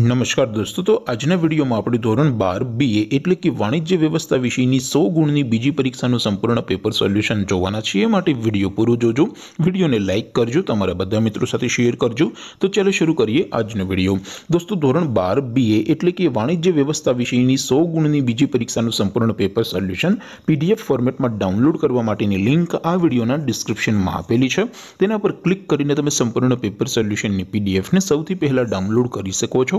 નમસ્કાર દોસ્તો તો આજના વિડીયોમાં આપણે ધોરણ બાર બી એ એટલે કે વાણિજ્ય વ્યવસ્થા વિષયની સો ગુણની બીજી પરીક્ષાનું સંપૂર્ણ પેપર સોલ્યુશન જોવાના છીએ માટે વિડીયો પૂરો જોજો વિડીયોને લાઇક કરજો તમારા બધા મિત્રો સાથે શેર કરજો તો ચાલો શરૂ કરીએ આજનો વિડીયો દોસ્તો ધોરણ બાર બી એ એટલે કે વાણિજ્ય વ્યવસ્થા વિષયની સો ગુણની બીજી પરીક્ષાનું સંપૂર્ણ પેપર સોલ્યુશન પીડીએફ ફોર્મેટમાં ડાઉનલોડ કરવા માટેની લિંક આ વિડીયોના ડિસ્ક્રિપ્શનમાં આપેલી છે તેના પર ક્લિક કરીને તમે સંપૂર્ણ પેપર સોલ્યુશનની પીડીએફને સૌથી પહેલાં ડાઉનલોડ કરી શકો છો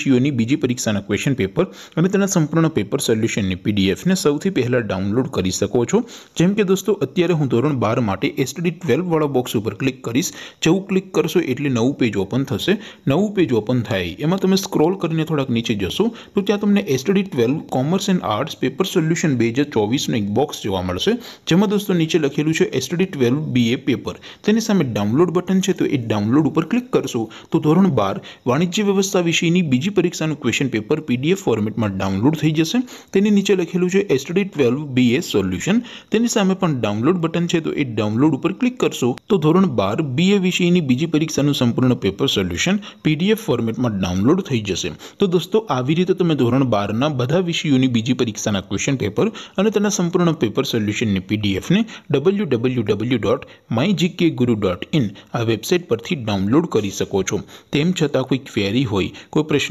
શ્યુની બીજી પરીક્ષાના ક્વેશ્ચન પેપર અને તમને સંપૂર્ણનો પેપર સોલ્યુશનની પીડીએફ ને સૌથી પહેલા ડાઉનલોડ કરી શકો છો જેમ કે દોસ્તો અત્યારે હું ધોરણ 12 માટે STD 12 વાળો બોક્સ ઉપર ક્લિક કરશો જે હું ક્લિક કરશો એટલે નવું પેજ ઓપન થશે નવું પેજ ઓપન થાય એમાં તમે સ્ક્રોલ કરીને થોડક નીચે જશો તો ત્યાં તમને STD 12 commerce and arts paper solution બેજ 24 નો એક બોક્સ જોવા મળશે જેમ હું દોસ્તો નીચે લખેલું છે STD 12 BA પેપર તેની સામે ડાઉનલોડ બટન છે તો એ ડાઉનલોડ ઉપર ક્લિક કરશો તો ધોરણ 12 વાણિજ્ય વ્યવસ્થા વિષયની બીજી પરીક્ષાનું ક્વેશ્ચન પેપર પીડીએફ ફોર્મેટમાં ડાઉનલોડ થઈ જશે તેની નીચે લખેલું છે STD 12 BA સોલ્યુશન તેની સાથે અમે પણ ડાઉનલોડ બટન છે તો એ ડાઉનલોડ ઉપર ક્લિક કરશો તો ધોરણ 12 BA વિષયની બીજી પરીક્ષાનું સંપૂર્ણ પેપર સોલ્યુશન પીડીએફ ફોર્મેટમાં ડાઉનલોડ થઈ જશે તો દોસ્તો આવી રીતે તમે ધોરણ 12 ના બધા વિષયોની બીજી પરીક્ષાના ક્વેશ્ચન પેપર અને તેના સંપૂર્ણ પેપર સોલ્યુશન ને પીડીએફ ને www.mygkguru.in આ વેબસાઈટ પરથી ડાઉનલોડ કરી શકો છો તેમ છતાં કોઈ ક્વેરી હોય કોઈ પ્રશ્ન